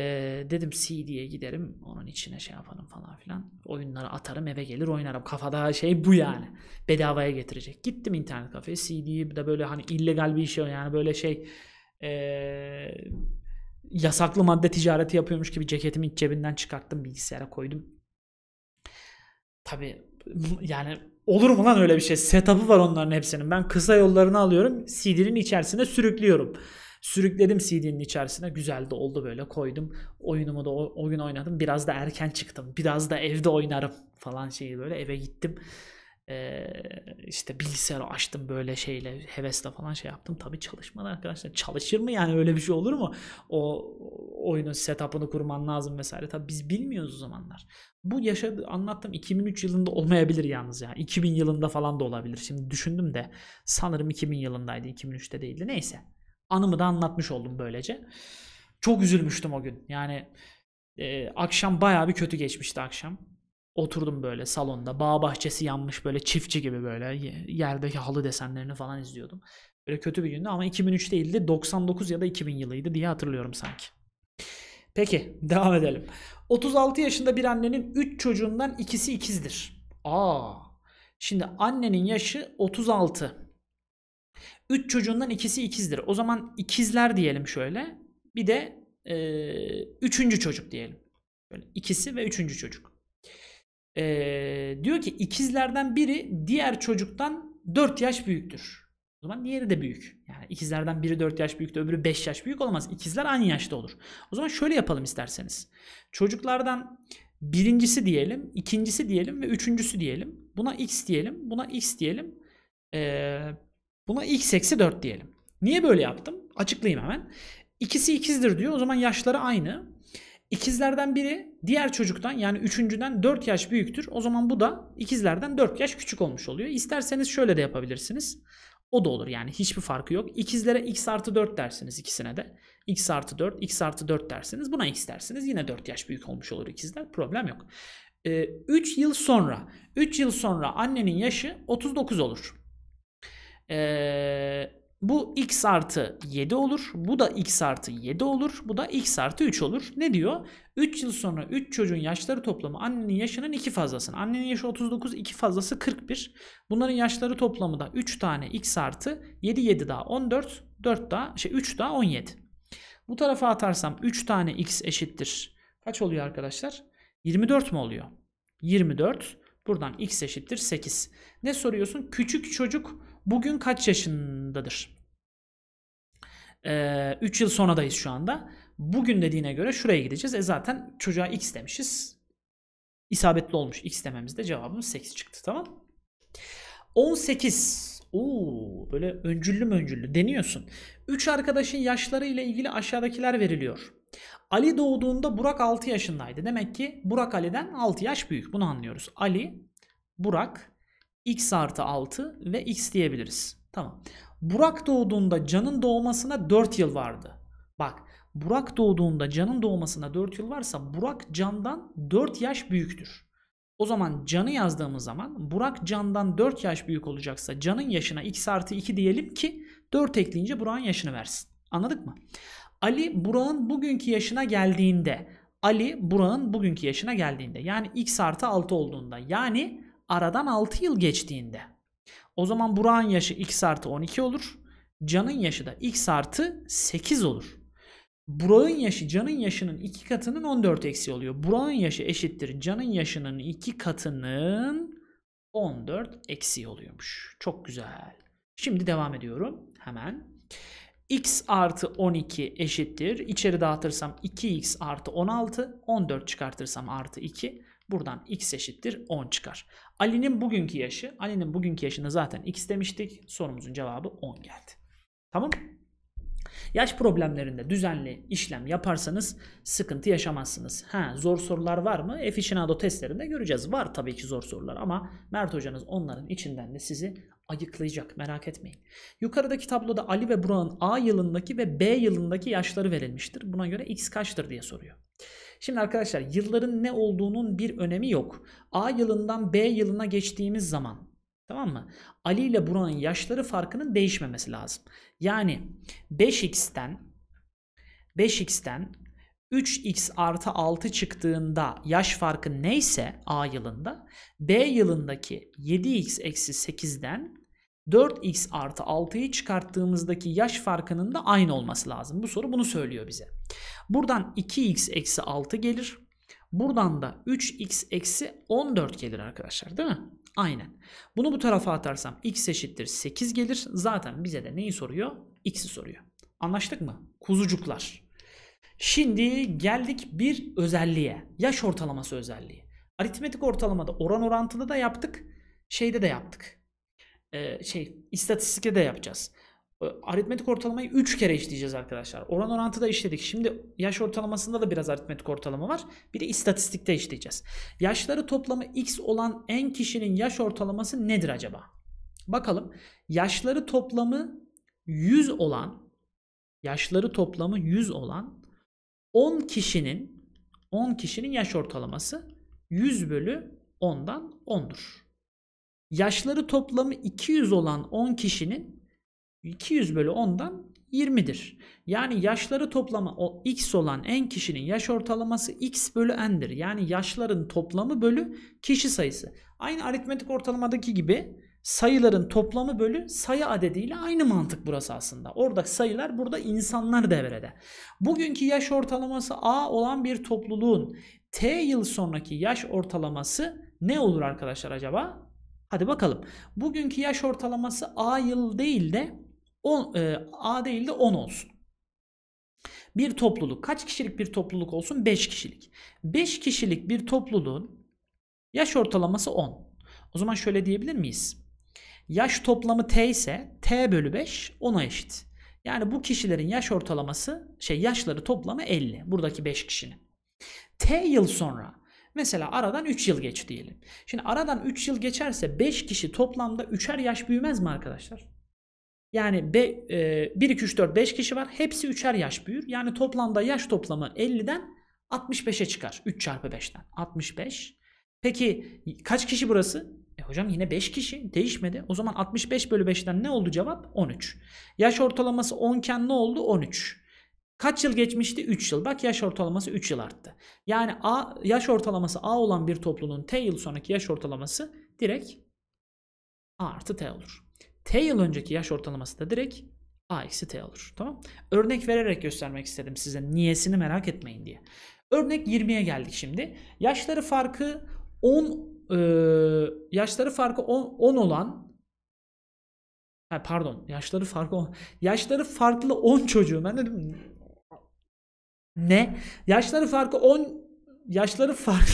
dedim CD'ye giderim onun içine şey yaparım falan filan. Oyunları atarım eve gelir oynarım. Kafada şey bu yani. Bedavaya getirecek. Gittim internet kafeye CD'yi de böyle hani illegal bir şey yani böyle şey... E, yasaklı madde ticareti yapıyormuş gibi ceketimi iç cebinden çıkarttım bilgisayara koydum. Tabi yani olur mu lan öyle bir şey? Setup'ı var onların hepsinin. Ben kısa yollarını alıyorum. CD'nin içerisine sürüklüyorum. Sürükledim CD'nin içerisine. Güzel de oldu böyle koydum. Oyunumu da o, gün oynadım. Biraz da erken çıktım. Biraz da evde oynarım falan şeyi böyle eve gittim e, işte bilgisayarı açtım böyle şeyle hevesle falan şey yaptım. Tabii çalışmadı arkadaşlar. Çalışır mı yani öyle bir şey olur mu? O oyunun setup'ını kurman lazım vesaire. Tabii biz bilmiyoruz o zamanlar. Bu yaşadı anlattım 2003 yılında olmayabilir yalnız ya. 2000 yılında falan da olabilir. Şimdi düşündüm de sanırım 2000 yılındaydı. 2003'te değildi. Neyse. Anımı da anlatmış oldum böylece. Çok üzülmüştüm o gün. Yani e, akşam baya bir kötü geçmişti akşam oturdum böyle salonda. Bağ bahçesi yanmış böyle çiftçi gibi böyle yerdeki halı desenlerini falan izliyordum. Böyle kötü bir gündü ama 2003 değildi 99 ya da 2000 yılıydı diye hatırlıyorum sanki. Peki devam edelim. 36 yaşında bir annenin 3 çocuğundan ikisi ikizdir. Aa. Şimdi annenin yaşı 36. 3 çocuğundan ikisi ikizdir. O zaman ikizler diyelim şöyle. Bir de e, üçüncü çocuk diyelim. Böyle ikisi ve üçüncü çocuk. Ee, diyor ki ikizlerden biri diğer çocuktan 4 yaş büyüktür. O zaman diğeri de büyük. Yani ikizlerden biri 4 yaş büyüktür, öbürü 5 yaş büyük olmaz. İkizler aynı yaşta olur. O zaman şöyle yapalım isterseniz. Çocuklardan birincisi diyelim, ikincisi diyelim ve üçüncüsü diyelim. Buna x diyelim, buna x diyelim. Ee, buna x eksi 4 diyelim. Niye böyle yaptım? Açıklayayım hemen. İkisi ikizdir diyor. O zaman yaşları aynı. İkizlerden biri Diğer çocuktan yani üçüncüden 4 yaş büyüktür. O zaman bu da ikizlerden 4 yaş küçük olmuş oluyor. İsterseniz şöyle de yapabilirsiniz. O da olur yani hiçbir farkı yok. İkizlere x artı 4 dersiniz ikisine de. x artı 4, x artı 4 dersiniz. Buna x dersiniz. Yine 4 yaş büyük olmuş olur ikizler. Problem yok. 3 ee, yıl sonra 3 yıl sonra annenin yaşı 39 olur. Ee, bu x artı 7 olur. Bu da x artı 7 olur. Bu da x artı 3 olur. Ne diyor? 3 yıl sonra 3 çocuğun yaşları toplamı annenin yaşının 2 fazlasını. Annenin yaşı 39, 2 fazlası 41. Bunların yaşları toplamı da 3 tane x artı 7, 7 daha 14, 4 daha, şey 3 daha 17. Bu tarafa atarsam 3 tane x eşittir. Kaç oluyor arkadaşlar? 24 mu oluyor? 24. Buradan x eşittir 8. Ne soruyorsun? Küçük çocuk bugün kaç yaşındadır? Ee, 3 yıl sonradayız şu anda. Bugün dediğine göre şuraya gideceğiz. E zaten çocuğa x demişiz. İsabetli olmuş. X dememizde cevabımız 8 çıktı tamam 18. Oo, böyle öncüllü öncüllü deniyorsun. 3 arkadaşın yaşları ile ilgili aşağıdakiler veriliyor. Ali doğduğunda Burak 6 yaşındaydı. Demek ki Burak Ali'den 6 yaş büyük. Bunu anlıyoruz. Ali, Burak x artı 6 ve x diyebiliriz. Tamam. Burak doğduğunda Can'ın doğmasına 4 yıl vardı. Bak Burak doğduğunda Can'ın doğmasına 4 yıl varsa Burak Can'dan 4 yaş büyüktür. O zaman Can'ı yazdığımız zaman Burak Can'dan 4 yaş büyük olacaksa Can'ın yaşına x artı 2 diyelim ki 4 ekleyince Burak'ın yaşını versin. Anladık mı? Ali Burak'ın bugünkü yaşına geldiğinde Ali Burak'ın bugünkü yaşına geldiğinde yani x artı 6 olduğunda yani aradan 6 yıl geçtiğinde o zaman Burak'ın yaşı x artı 12 olur. Can'ın yaşı da x artı 8 olur. Burak'ın yaşı Can'ın yaşının 2 katının 14 eksi oluyor. Burak'ın yaşı eşittir Can'ın yaşının 2 katının 14 eksi oluyormuş. Çok güzel. Şimdi devam ediyorum hemen. x artı 12 eşittir. İçeri dağıtırsam 2x artı 16. 14 çıkartırsam artı 2. Buradan x eşittir 10 çıkar. Ali'nin bugünkü yaşı, Ali'nin bugünkü yaşını zaten x demiştik. Sorumuzun cevabı 10 geldi. Tamam Yaş problemlerinde düzenli işlem yaparsanız sıkıntı yaşamazsınız. Ha, zor sorular var mı? Efişinado testlerinde göreceğiz. Var tabii ki zor sorular ama Mert hocanız onların içinden de sizi ayıklayacak merak etmeyin. Yukarıdaki tabloda Ali ve Burak'ın A yılındaki ve B yılındaki yaşları verilmiştir. Buna göre X kaçtır diye soruyor. Şimdi arkadaşlar yılların ne olduğunun bir önemi yok. A yılından B yılına geçtiğimiz zaman tamam mı? Ali ile Buran'ın yaşları farkının değişmemesi lazım. Yani 5x'ten 5x'ten 3x artı 6 çıktığında yaş farkı neyse A yılında B yılındaki 7x eksi 8'den 4x artı 6'yı çıkarttığımızdaki yaş farkının da aynı olması lazım. Bu soru bunu söylüyor bize. Buradan 2x eksi 6 gelir. Buradan da 3x eksi 14 gelir arkadaşlar değil mi? Aynen. Bunu bu tarafa atarsam x eşittir 8 gelir. Zaten bize de neyi soruyor? x'i soruyor. Anlaştık mı? Kuzucuklar. Şimdi geldik bir özelliğe. Yaş ortalaması özelliği. Aritmetik ortalamada oran orantılı da yaptık. Şeyde de yaptık ee, şey istatistikte de yapacağız. Ee, aritmetik ortalamayı 3 kere işleyeceğiz arkadaşlar. Oran da işledik. Şimdi yaş ortalamasında da biraz aritmetik ortalama var. Bir de istatistikte işleyeceğiz. Yaşları toplamı x olan en kişinin yaş ortalaması nedir acaba? Bakalım. Yaşları toplamı 100 olan yaşları toplamı 100 olan 10 kişinin 10 kişinin yaş ortalaması 100 bölü 10'dan 10'dur. Yaşları toplamı 200 olan 10 kişinin 200 bölü 10'dan 20'dir. Yani yaşları toplamı o x olan en kişinin yaş ortalaması x bölü n'dir. Yani yaşların toplamı bölü kişi sayısı. Aynı aritmetik ortalamadaki gibi sayıların toplamı bölü sayı adediyle aynı mantık burası aslında. Orada sayılar burada insanlar devrede. Bugünkü yaş ortalaması A olan bir topluluğun T yıl sonraki yaş ortalaması ne olur arkadaşlar acaba? Hadi bakalım. Bugünkü yaş ortalaması A yıl değil de 10, e, A değil de 10 olsun. Bir topluluk kaç kişilik bir topluluk olsun? 5 kişilik. 5 kişilik bir topluluğun yaş ortalaması 10. O zaman şöyle diyebilir miyiz? Yaş toplamı T ise T bölü 5 10'a eşit. Yani bu kişilerin yaş ortalaması şey yaşları toplamı 50. Buradaki 5 kişinin. T yıl sonra Mesela aradan 3 yıl geç diyelim. Şimdi aradan 3 yıl geçerse 5 kişi toplamda 3'er yaş büyümez mi arkadaşlar? Yani be, e, 1, 2, 3, 4, 5 kişi var. Hepsi 3'er yaş büyür. Yani toplamda yaş toplamı 50'den 65'e çıkar. 3 çarpı 5'ten. 65. Peki kaç kişi burası? E hocam yine 5 kişi değişmedi. O zaman 65 bölü 5'ten ne oldu cevap? 13. Yaş ortalaması 10 iken ne oldu? 13. Kaç yıl geçmişti? 3 yıl. Bak yaş ortalaması 3 yıl arttı. Yani A, yaş ortalaması A olan bir toplumun T yıl sonraki yaş ortalaması direkt A artı T olur. T yıl önceki yaş ortalaması da direkt A eksi T olur. Tamam. Örnek vererek göstermek istedim size. Niyesini merak etmeyin diye. Örnek 20'ye geldik şimdi. Yaşları farkı 10 e, yaşları farkı 10, 10 olan pardon yaşları farkı yaşları farklı 10 çocuğu ben dedim ne? Yaşları farkı 10 yaşları farklı.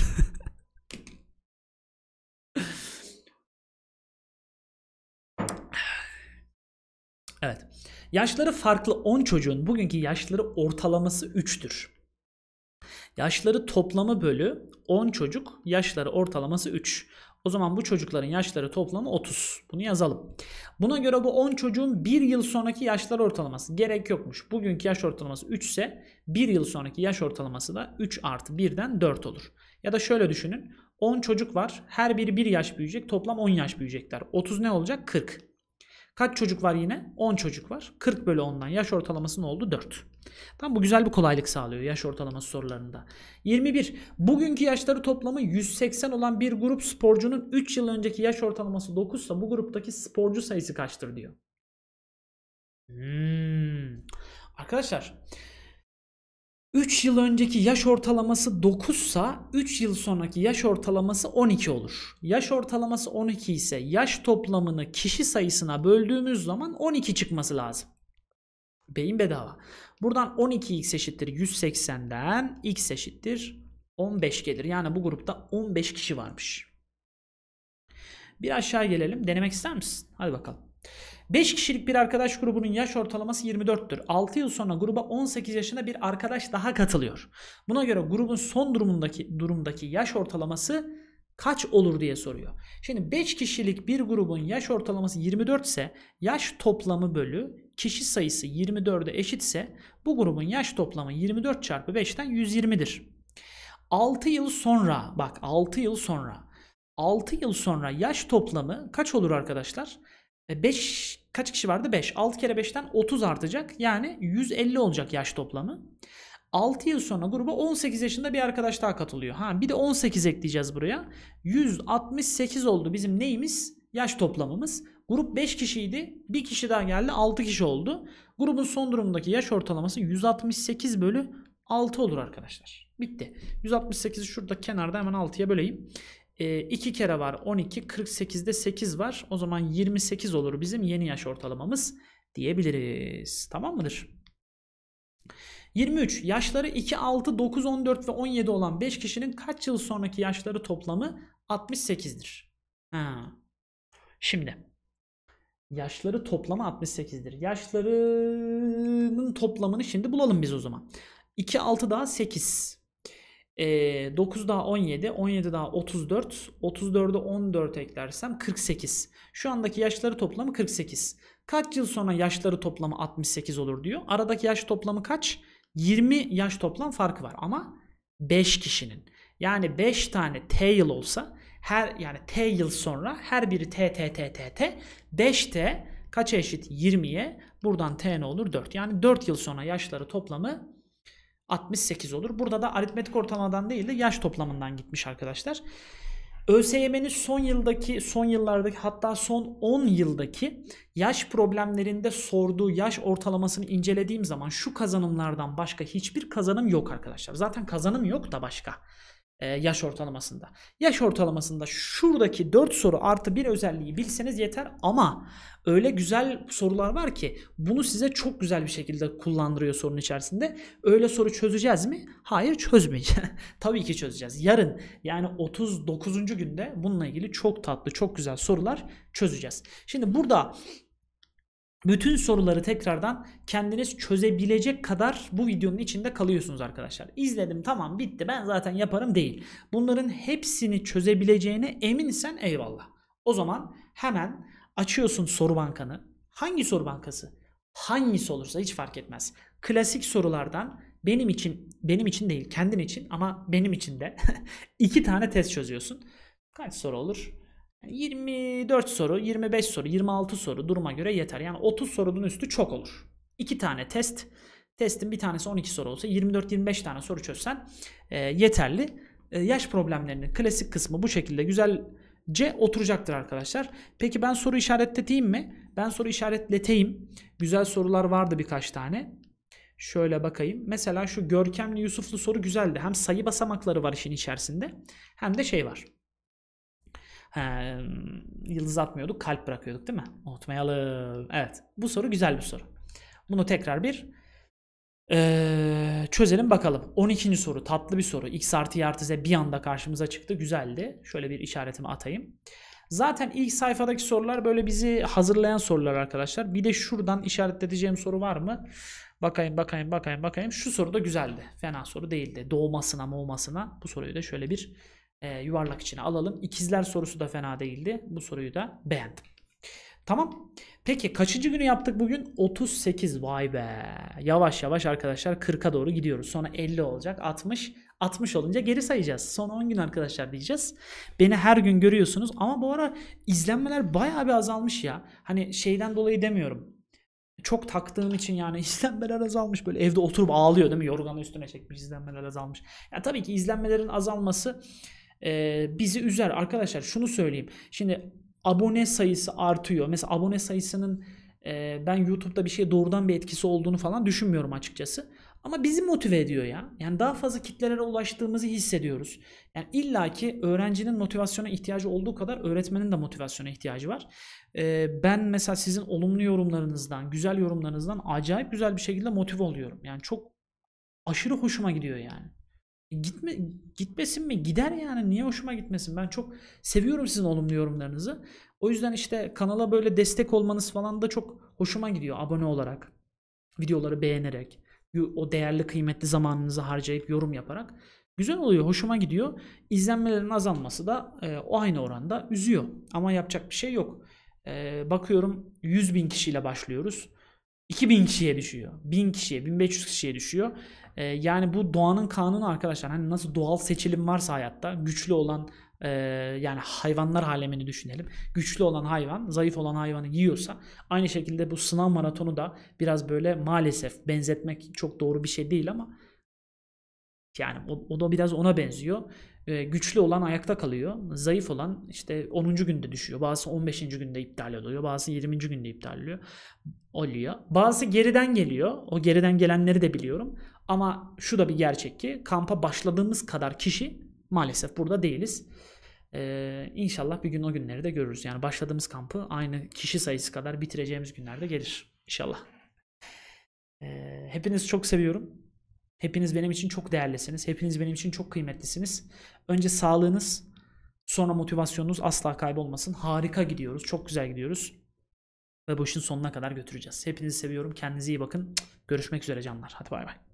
evet. Yaşları farklı 10 çocuğun bugünkü yaşları ortalaması 3'tür. Yaşları toplamı bölü 10 çocuk yaşları ortalaması 3. O zaman bu çocukların yaşları toplamı 30. Bunu yazalım. Buna göre bu 10 çocuğun 1 yıl sonraki yaşlar ortalaması gerek yokmuş. Bugünkü yaş ortalaması 3 ise 1 yıl sonraki yaş ortalaması da 3 artı 1'den 4 olur. Ya da şöyle düşünün. 10 çocuk var. Her biri 1 yaş büyüyecek. Toplam 10 yaş büyüyecekler. 30 ne olacak? 40. Kaç çocuk var yine? 10 çocuk var. 40 bölü 10'dan yaş ortalaması ne oldu? 4. Tamam bu güzel bir kolaylık sağlıyor yaş ortalaması sorularında. 21. Bugünkü yaşları toplamı 180 olan bir grup sporcunun 3 yıl önceki yaş ortalaması 9 ise bu gruptaki sporcu sayısı kaçtır diyor. Hmm. Arkadaşlar 3 yıl önceki yaş ortalaması 9 sa 3 yıl sonraki yaş ortalaması 12 olur. Yaş ortalaması 12 ise yaş toplamını kişi sayısına böldüğümüz zaman 12 çıkması lazım. Beyin bedava. Buradan 12x eşittir 180'den x eşittir 15 gelir. Yani bu grupta 15 kişi varmış. Bir aşağı gelelim. Denemek ister misin? Hadi bakalım. 5 kişilik bir arkadaş grubunun yaş ortalaması 24'tür. 6 yıl sonra gruba 18 yaşında bir arkadaş daha katılıyor. Buna göre grubun son durumundaki durumdaki yaş ortalaması kaç olur diye soruyor. Şimdi 5 kişilik bir grubun yaş ortalaması 24 ise yaş toplamı bölü kişi sayısı 24'e eşitse bu grubun yaş toplamı 24 çarpı 5'ten 120'dir. 6 yıl sonra bak 6 yıl sonra 6 yıl sonra yaş toplamı kaç olur arkadaşlar? 5 e, kaç kişi vardı? 5. 6 kere 5'ten 30 artacak. Yani 150 olacak yaş toplamı. 6 yıl sonra gruba 18 yaşında bir arkadaş daha katılıyor. Ha bir de 18 ekleyeceğiz buraya. 168 oldu bizim neyimiz? Yaş toplamımız. Grup 5 kişiydi. Bir kişi daha geldi. 6 kişi oldu. Grubun son durumundaki yaş ortalaması 168 bölü 6 olur arkadaşlar. Bitti. 168'i şurada kenarda hemen 6'ya böleyim. E, ee, 2 kere var 12, 48'de 8 var. O zaman 28 olur bizim yeni yaş ortalamamız diyebiliriz. Tamam mıdır? 23. Yaşları 2, 6, 9, 14 ve 17 olan 5 kişinin kaç yıl sonraki yaşları toplamı 68'dir. Ha. Şimdi yaşları toplamı 68'dir. Yaşlarının toplamını şimdi bulalım biz o zaman. 2, 6 daha 8. E, 9 daha 17, 17 daha 34, 34'e 14 eklersem 48. Şu andaki yaşları toplamı 48. Kaç yıl sonra yaşları toplamı 68 olur diyor. Aradaki yaş toplamı kaç? 20 yaş toplam farkı var ama 5 kişinin. Yani 5 tane T yıl olsa her yani T yıl sonra her biri T T T T T 5T kaça eşit? 20'ye. Buradan T ne olur? 4. Yani 4 yıl sonra yaşları toplamı 68 olur. Burada da aritmetik ortalamadan değil de yaş toplamından gitmiş arkadaşlar. ÖSYM'nin son yıldaki, son yıllardaki hatta son 10 yıldaki yaş problemlerinde sorduğu yaş ortalamasını incelediğim zaman şu kazanımlardan başka hiçbir kazanım yok arkadaşlar. Zaten kazanım yok da başka. E, yaş ortalamasında. Yaş ortalamasında şuradaki 4 soru artı bir özelliği bilseniz yeter ama öyle güzel sorular var ki bunu size çok güzel bir şekilde kullandırıyor sorunun içerisinde. Öyle soru çözeceğiz mi? Hayır çözmeyeceğiz. Tabii ki çözeceğiz. Yarın yani 39. günde bununla ilgili çok tatlı çok güzel sorular çözeceğiz. Şimdi burada bütün soruları tekrardan kendiniz çözebilecek kadar bu videonun içinde kalıyorsunuz arkadaşlar. İzledim tamam bitti ben zaten yaparım değil. Bunların hepsini çözebileceğine eminsen eyvallah. O zaman hemen açıyorsun soru bankanı. Hangi soru bankası? Hangisi olursa hiç fark etmez. Klasik sorulardan benim için benim için değil kendin için ama benim için de iki tane test çözüyorsun. Kaç soru olur? 24 soru, 25 soru, 26 soru duruma göre yeter. Yani 30 sorunun üstü çok olur. 2 tane test. Testin bir tanesi 12 soru olsa 24-25 tane soru çözsen e, yeterli. E, yaş problemlerinin klasik kısmı bu şekilde güzelce oturacaktır arkadaşlar. Peki ben soru işaretleteyim mi? Ben soru işaretleteyim. Güzel sorular vardı birkaç tane. Şöyle bakayım. Mesela şu görkemli Yusuflu soru güzeldi. Hem sayı basamakları var işin içerisinde hem de şey var. Ha, yıldız atmıyorduk kalp bırakıyorduk değil mi? Unutmayalım. Evet bu soru güzel bir soru. Bunu tekrar bir ee, çözelim bakalım. 12. soru tatlı bir soru. X artı Y artı Z bir anda karşımıza çıktı. Güzeldi. Şöyle bir işaretimi atayım. Zaten ilk sayfadaki sorular böyle bizi hazırlayan sorular arkadaşlar. Bir de şuradan işaretleyeceğim soru var mı? Bakayım bakayım bakayım bakayım. Şu soru da güzeldi. Fena soru değildi. Doğmasına olmasına. bu soruyu da şöyle bir e, yuvarlak içine alalım. İkizler sorusu da fena değildi. Bu soruyu da beğendim. Tamam. Peki kaçıncı günü yaptık bugün? 38. Vay be. Yavaş yavaş arkadaşlar 40'a doğru gidiyoruz. Sonra 50 olacak. 60. 60 olunca geri sayacağız. Son 10 gün arkadaşlar diyeceğiz. Beni her gün görüyorsunuz ama bu ara izlenmeler bayağı bir azalmış ya. Hani şeyden dolayı demiyorum. Çok taktığım için yani izlenmeler azalmış. Böyle evde oturup ağlıyor değil mi? Yorganı üstüne çekmiş izlenmeler azalmış. Ya tabii ki izlenmelerin azalması e, bizi üzer. Arkadaşlar şunu söyleyeyim. Şimdi abone sayısı artıyor. Mesela abone sayısının e, ben YouTube'da bir şey doğrudan bir etkisi olduğunu falan düşünmüyorum açıkçası. Ama bizi motive ediyor ya. Yani daha fazla kitlelere ulaştığımızı hissediyoruz. Yani illaki öğrencinin motivasyona ihtiyacı olduğu kadar öğretmenin de motivasyona ihtiyacı var. Ee, ben mesela sizin olumlu yorumlarınızdan, güzel yorumlarınızdan acayip güzel bir şekilde motive oluyorum. Yani çok aşırı hoşuma gidiyor yani gitme gitmesin mi? Gider yani. Niye hoşuma gitmesin? Ben çok seviyorum sizin olumlu yorumlarınızı. O yüzden işte kanala böyle destek olmanız falan da çok hoşuma gidiyor abone olarak. Videoları beğenerek, o değerli kıymetli zamanınızı harcayıp yorum yaparak güzel oluyor, hoşuma gidiyor. İzlenmelerin azalması da e, o aynı oranda üzüyor. Ama yapacak bir şey yok. E, bakıyorum 100 bin kişiyle başlıyoruz. 2000 kişiye düşüyor. 1000 kişiye, 1500 kişiye düşüyor. Ee, yani bu doğanın kanunu arkadaşlar. Hani nasıl doğal seçilim varsa hayatta güçlü olan e, yani hayvanlar alemini düşünelim. Güçlü olan hayvan zayıf olan hayvanı yiyorsa aynı şekilde bu sınav maratonu da biraz böyle maalesef benzetmek çok doğru bir şey değil ama yani o, o da biraz ona benziyor. Ee, güçlü olan ayakta kalıyor. Zayıf olan işte 10. günde düşüyor. Bazısı 15. günde iptal oluyor. Bazısı 20. günde iptal oluyor. oluyor. Bazısı geriden geliyor. O geriden gelenleri de biliyorum. Ama şu da bir gerçek ki kampa başladığımız kadar kişi maalesef burada değiliz. Ee, inşallah bir gün o günleri de görürüz. Yani başladığımız kampı aynı kişi sayısı kadar bitireceğimiz günlerde gelir inşallah. Ee, hepiniz çok seviyorum. Hepiniz benim için çok değerlisiniz. Hepiniz benim için çok kıymetlisiniz. Önce sağlığınız, sonra motivasyonunuz asla kaybolmasın. Harika gidiyoruz. Çok güzel gidiyoruz. Ve bu işin sonuna kadar götüreceğiz. Hepinizi seviyorum. Kendinize iyi bakın. Görüşmek üzere canlar. Hadi bay bay.